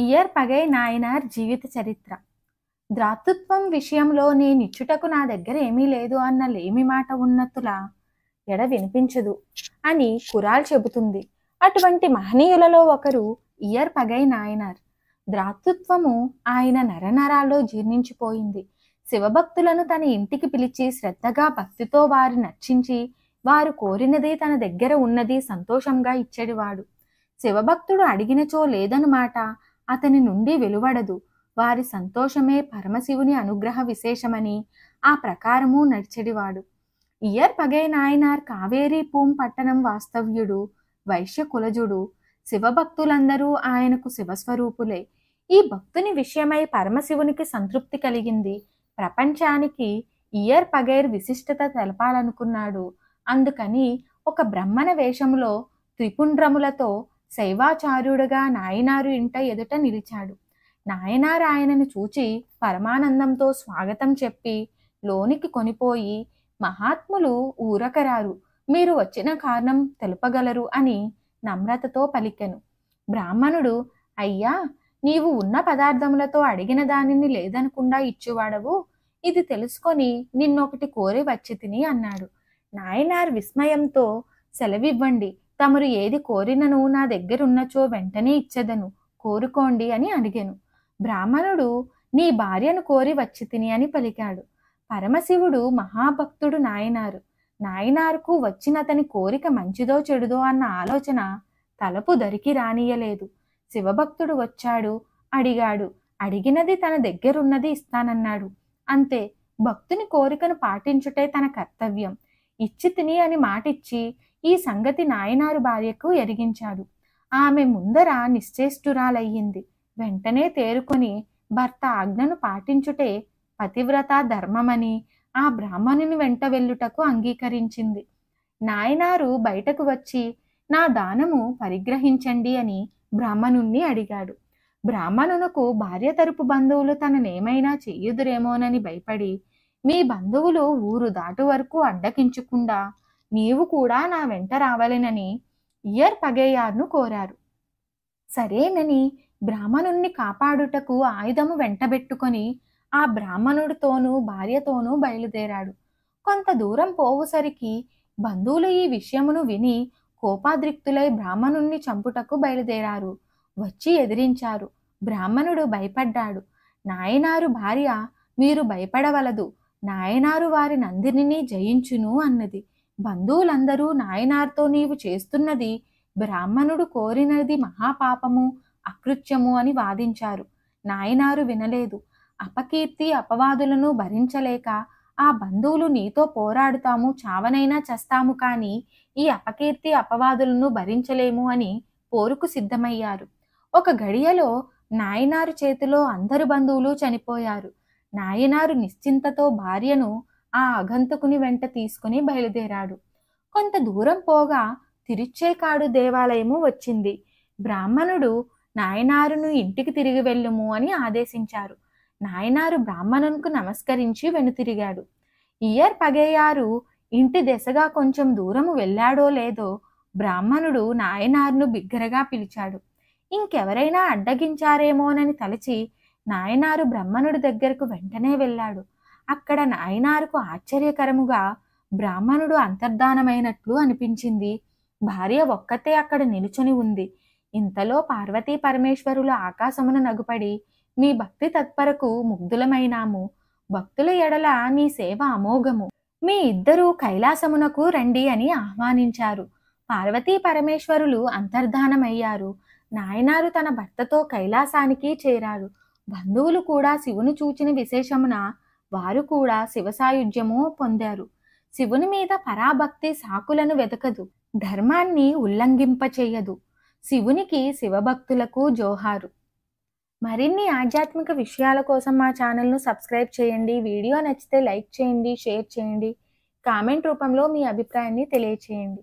year Iyarpagai Nayanar జీవిత చరిత్ర ద్రాతృత్వం విషయంలో నేనిచ్చుటకు నా దగ్గర ఏమీ లేదు అన్న లేమి మాట ఉన్నతులా ఎడ వినిపించదు అని కురాల్ చెబుతుంది అటువంటి మహనీయులలో ఒకరు ఇయర్ పగై నాయనార్ ద్రాతృత్వము ఆయన నరనరాల్లో జీర్ణించిపోయింది శివభక్తులను తన ఇంటికి పిలిచి శ్రద్ధగా భక్తితో వారు నర్చించి వారు కోరినది తన దగ్గర ఉన్నది సంతోషంగా ఇచ్చేడివాడు శివభక్తుడు అడిగినచో లేదనమాట అతని నుండి వెలువడదు వారి సంతోషమే పరమశివుని అనుగ్రహ విశేషమని ఆ ప్రకారము నడిచెడివాడు ఇయర్ పగై నాయనార్ కావేరీ పూం పట్టణం వాస్తవ్యుడు వైశ్య కులజుడు శివభక్తులందరూ ఆయనకు శివస్వరూపులే ఈ భక్తుని విషయమై పరమశివునికి సంతృప్తి కలిగింది ప్రపంచానికి ఇయర్ పగైర్ విశిష్టత తెలపాలనుకున్నాడు అందుకని ఒక బ్రహ్మణ వేషములో త్రిపుండ్రములతో శైవాచార్యుడుగా నాయనారు ఇంట ఎదుట నిలిచాడు నాయనారు ఆయనను చూచి పరమానందంతో స్వాగతం చెప్పి లోనికి కొనిపోయి మహాత్ములు ఊరకరారు మీరు వచ్చిన కారణం తెలుపగలరు అని నమ్రతతో పలికెను బ్రాహ్మణుడు అయ్యా నీవు ఉన్న పదార్థములతో అడిగిన దానిని లేదనకుండా ఇచ్చువాడవు ఇది తెలుసుకొని నిన్నొకటి కోరి వచ్చి తిని అన్నాడు నాయనార్ విస్మయంతో సెలవివ్వండి తమరు ఏది కోరినను నా దగ్గరున్నచో వెంటనే ఇచ్చదను కోరుకోండి అని అడిగాను బ్రాహ్మణుడు నీ భార్యను కోరి వచ్చి తిని అని పలికాడు పరమశివుడు మహాభక్తుడు నాయనారు నాయనారుకు వచ్చిన అతని కోరిక మంచిదో చెడుదో అన్న ఆలోచన తలపు దరికి రానియలేదు శివభక్తుడు వచ్చాడు అడిగాడు అడిగినది తన దగ్గరున్నది ఇస్తానన్నాడు అంతే భక్తుని కోరికను పాటించుటే తన కర్తవ్యం ఇచ్చి తిని అని మాటిచ్చి ఈ సంగతి నాయనారు భార్యకు ఎరిగించాడు ఆమె ముందర నిశ్చేష్టురాలయ్యింది వెంటనే తేరుకొని భర్త ఆజ్ఞను పాటించుటే పతివ్రత ధర్మమని ఆ బ్రాహ్మణుని వెంట వెళ్ళుటకు అంగీకరించింది నాయనారు బయటకు వచ్చి నా దానము పరిగ్రహించండి అని బ్రాహ్మణుణ్ణి అడిగాడు బ్రాహ్మణునకు భార్య తరపు బంధువులు తననేమైనా చెయ్యుదురేమోనని భయపడి మీ బంధువులు ఊరు దాటు వరకు అడ్డకించకుండా నీవు కూడా నా వెంట రావాలనని ఇయర్ పగేయార్ను కోరారు సరేనని బ్రాహ్మణుణ్ణి కాపాడుటకు ఆయుధము వెంటబెట్టుకొని ఆ బ్రాహ్మణుడితోనూ భార్యతోనూ బయలుదేరాడు కొంత దూరం పోవుసరికి బంధువులు ఈ విషయమును విని కోపాద్రిక్తులై బ్రాహ్మణుణ్ణి చంపుటకు బయలుదేరారు వచ్చి ఎదిరించారు బ్రాహ్మణుడు భయపడ్డాడు నాయనారు భార్య మీరు భయపడవలదు నాయనారు వారి నందిని జయించును అన్నది బంధువులందరూ నాయనార్తో నీవు చేస్తున్నది బ్రాహ్మణుడు కోరినది మహాపాపము అకృత్యము అని వాదించారు నాయనారు వినలేదు అపకీర్తి అపవాదులను భరించలేక ఆ బంధువులు నీతో పోరాడుతాము చావనైనా చస్తాము కానీ ఈ అపకీర్తి అపవాదులను భరించలేము అని పోరుకు సిద్ధమయ్యారు ఒక గడియలో నాయనారు చేతిలో అందరు బంధువులు చనిపోయారు నాయనారు నిశ్చింతతో భార్యను ఆ అగంతకుని వెంట తీసుకుని బయలుదేరాడు కొంత దూరం పోగా తిరిచ్చేకాడు దేవాలయము వచ్చింది బ్రాహ్మణుడు నాయనారును ఇంటికి తిరిగి వెళ్ళుము అని ఆదేశించారు నాయనారు బ్రాహ్మణునికి నమస్కరించి వెనుతిరిగాడు ఇయర్ పగేయారు ఇంటి దిశగా కొంచెం దూరము వెళ్ళాడో లేదో బ్రాహ్మణుడు నాయనారును బిగ్గరగా పిలిచాడు ఇంకెవరైనా అడ్డగించారేమోనని తలచి నాయనారు బ్రాహ్మణుడి దగ్గరకు వెంటనే వెళ్ళాడు అక్కడ నాయనారుకు ఆశ్చర్యకరముగా బ్రాహ్మణుడు అంతర్ధానమైనట్లు అనిపించింది భార్య ఒక్కతే అక్కడ నిలుచుని ఉంది ఇంతలో పార్వతీ పరమేశ్వరులు ఆకాశమున నగుపడి మీ భక్తి తత్పరకు ముగ్ధులమైనాము భక్తుల ఎడల నీ సేవ అమోఘము మీ ఇద్దరూ కైలాసమునకు రండి అని ఆహ్వానించారు పార్వతీ పరమేశ్వరులు అంతర్ధానమయ్యారు నాయనారు తన భర్తతో కైలాసానికి చేరారు బంధువులు కూడా శివుని చూచిన విశేషమున వారు కూడా శివసాయుధ్యము పొందారు శివుని మీద పరాభక్తి సాకులను వెతకదు ధర్మాన్ని ఉల్లంఘింపచేయదు శివునికి శివభక్తులకు జోహారు మరిన్ని ఆధ్యాత్మిక విషయాల కోసం మా ఛానల్ను సబ్స్క్రైబ్ చేయండి వీడియో నచ్చితే లైక్ చేయండి షేర్ చేయండి కామెంట్ రూపంలో మీ అభిప్రాయాన్ని తెలియచేయండి